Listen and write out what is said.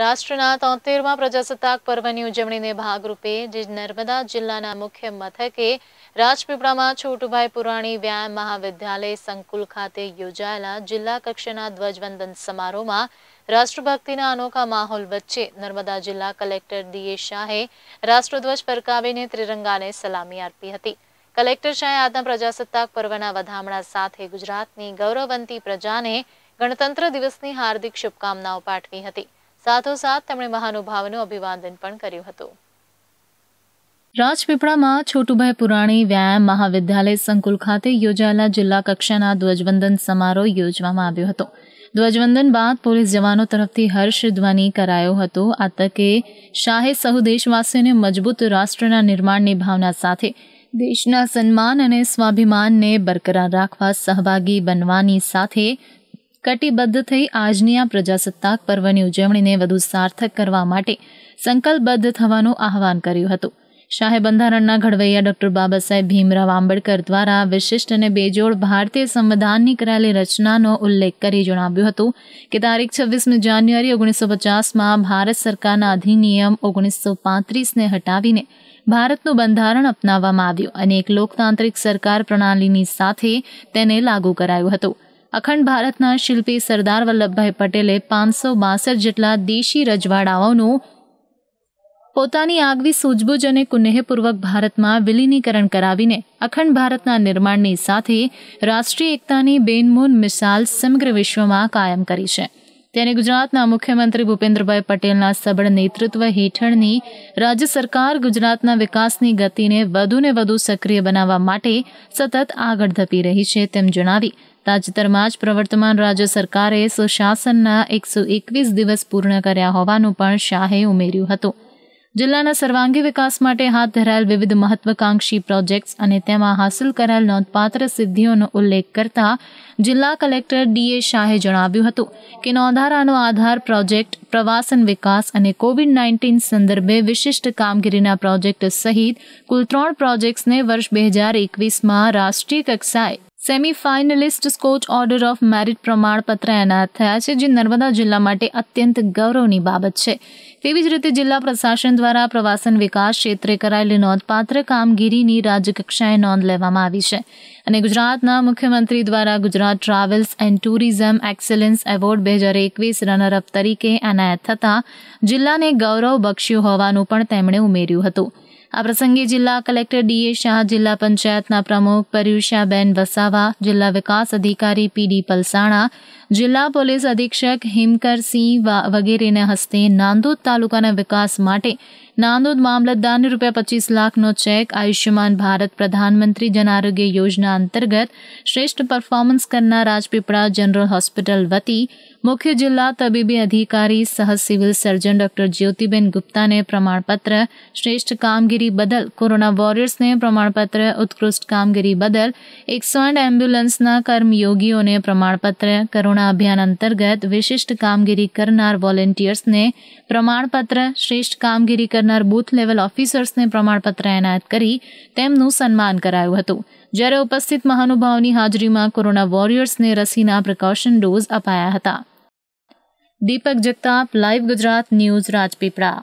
રાષ્ટ્રના તોતેરમા પ્રજાસત્તાક પર્વની ઉજવણીને ભાગરૂપે જે નર્મદા જિલ્લાના મુખ્ય મથકે રાજપીપળામાં છોટુભાઈ પુરાણી વ્યાયામ મહાવિદ્યાલય સંકુલ ખાતે યોજાયેલા જિલ્લા કક્ષાના ધ્વજવંદન સમારોહમાં રાષ્ટ્રભક્તિના અનોખા માહોલ વચ્ચે નર્મદા જિલ્લા કલેક્ટર ડીએ શાહે રાષ્ટ્રધ્વજ ફરકાવીને ત્રિરંગાને સલામી આપી હતી કલેક્ટર શાહે આજના પ્રજાસત્તાક પર્વના વધામણા સાથે ગુજરાતની ગૌરવવંતી પ્રજાને ગણતંત્ર દિવસની હાર્દિક શુભકામનાઓ પાઠવી હતી સાથોસાથ તેમણે મહાનુભાવનું અભિવાદન પણ કર્યું હતું રાજપીપળામાં છોટુભાઈ પુરાણી વ્યાયામ મહાવિદ્યાલય સંકુલ ખાતે યોજાયેલા જિલ્લા કક્ષાના ધ્વજવંદન સમારોહ યોજવામાં આવ્યો હતો ધ્વજવંદન બાદ પોલીસ જવાનો તરફથી હર્ષ ધ્વનિ કરાયો હતો આ તકે શાહે સહુ દેશવાસીઓને મજબૂત રાષ્ટ્રના નિર્માણની ભાવના સાથે દેશના સન્માન અને સ્વાભિમાનને બરકરાર રાખવા સહભાગી બનવાની સાથે કટિબદ્ધ થઈ આજની આ પ્રજાસત્તાક પર્વની ઉજવણીને વધુ સાર્થક કરવા માટે સંકલ્પબદ્ધ થવાનું આહવાન કર્યું હતું શાહે બંધારણના ઘડવૈયા ડોક્ટર બાબા સાહેબ ભીમરાવ આંબેડકર દ્વારા વિશિષ્ટ અને બેજોડ ભારતીય સંવિધાનની કરાયેલી રચનાનો ઉલ્લેખ કરી જણાવ્યું હતું કે તારીખ છવ્વીસમી જાન્યુઆરી ઓગણીસો પચાસમાં ભારત સરકારના અધિનિયમ ઓગણીસો પાંત્રીસને હટાવીને ભારતનું બંધારણ અપનાવવામાં આવ્યું અને એક લોકતાંત્રિક સરકાર પ્રણાલીની સાથે તેને લાગુ કરાયું હતું અખંડ ભારતના શિલ્પી સરદાર વલ્લભભાઈ પટેલે પાંચસો બાસઠ જેટલા દેશી રજવાડાઓનું પોતાની આગવી સૂઝબૂઝ અને કુનેહપૂર્વક ભારતમાં વિલીનીકરણ કરાવીને અખંડ ભારતના નિર્માણની સાથે રાષ્ટ્રીય એકતાની બેનમૂન મિસાલ સમગ્ર વિશ્વમાં કાયમ કરી છે ત્યારે ગુજરાતના મુખ્યમંત્રી ભૂપેન્દ્રભાઈ પટેલના સબળ નેતૃત્વ હેઠળની રાજ્ય સરકાર ગુજરાતના વિકાસની ગતિને વધુને વધુ સક્રિય બનાવવા માટે સતત આગળ ધપી રહી છે તેમ જણાવી તાજેતરમાં જ પ્રવર્તમાન રાજ્ય સરકારે સુશાસનના એકસો એકવીસ દિવસ પૂર્ણ કર્યા હોવાનું પણ શાહે ઉમેર્યું હતું જિલ્લાના સર્વાંગી વિકાસ માટે હાથ ધરાયેલ વિવિધ મહત્વાકાંક્ષી પ્રોજેક્ટ્સ અને તેમાં હાંસલ કરાયેલ નોંધપાત્ર સિદ્ધિઓનો ઉલ્લેખ કરતા જિલ્લા કલેક્ટર ડીએ શાહે જણાવ્યું હતું કે નોંધારાનો આધાર પ્રોજેક્ટ પ્રવાસન વિકાસ અને કોવિડ નાઇન્ટીન સંદર્ભે વિશિષ્ટ કામગીરીના પ્રોજેક્ટ સહિત કુલ ત્રણ પ્રોજેક્ટ્સને વર્ષ બે હજાર એકવીસમાં રાષ્ટ્રીય કક્ષાએ semifinalist Skoch order of merit પ્રમાણપત્ર એનાયત થયા છે જે નર્મદા જિલ્લા માટે અત્યંત ગૌરવની બાબત છે તેવી જ રીતે જિલ્લા પ્રશાસન દ્વારા પ્રવાસન વિકાસ ક્ષેત્રે કરાયેલી નોંધપાત્ર કામગીરીની રાજ્યકક્ષાએ નોંધ લેવામાં આવી છે અને ગુજરાતના મુખ્યમંત્રી દ્વારા Gujarat travels and tourism excellence award બે હજાર એકવીસ રનર રનરઅપ તરીકે એનાયત થતાં જિલ્લાને ગૌરવ બક્ષ્યું હોવાનું પણ તેમણે ઉમેર્યું હતું આ પ્રસંગે જિલ્લા કલેક્ટર ડીએ શાહ જિલ્લા પંચાયતના પ્રમુખ પર્યુષાબેન વસાવા જિલ્લા વિકાસ અધિકારી પીડી પલસાણા જિલ્લા પોલીસ અધિક્ષક હિમકરસિંહ વગેરેને હસ્તે નાંદોદ તાલુકાના વિકાસ માટે નાંદોદ મામલતદારને રૂપિયા પચીસ લાખનો ચેક આયુષ્યમાન ભારત પ્રધાનમંત્રી જન આરોગ્ય યોજના અંતર્ગત શ્રેષ્ઠ પરફોર્મન્સ કરનાર રાજપીપળા જનરલ હોસ્પિટલ વતી મુખ્ય જિલ્લા તબીબી અધિકારી સહ સિવિલ સર્જન ડોક્ટર જ્યોતિબેન ગુપ્તાને પ્રમાણપત્ર શ્રેષ્ઠ કામગીરી બદલ કોરોના વોરિયર્સને પ્રમાણપત્ર ઉત્કૃષ્ટ કામગીરી બદલ એકસો આઠ એમ્બ્યુલન્સના કર્મયોગીઓને પ્રમાણપત્ર કરુણા અભિયાન અંતર્ગત વિશિષ્ટ કામગીરી કરનાર વોલેન્ટિયર્સને પ્રમાણપત્ર શ્રેષ્ઠ કામગીરી કરનાર બૂથ લેવલ ઓફિસર્સને પ્રમાણપત્ર એનાયત કરી તેમનું સન્માન કરાયું હતું જ્યારે ઉપસ્થિત મહાનુભાવની હાજરીમાં કોરોના વોરિયર્સને રસીના પ્રિકોશન ડોઝ અપાયા હતા દીપક જગતાપ લાઈવ ગુજરાત ન્યૂઝ રાજપીપળા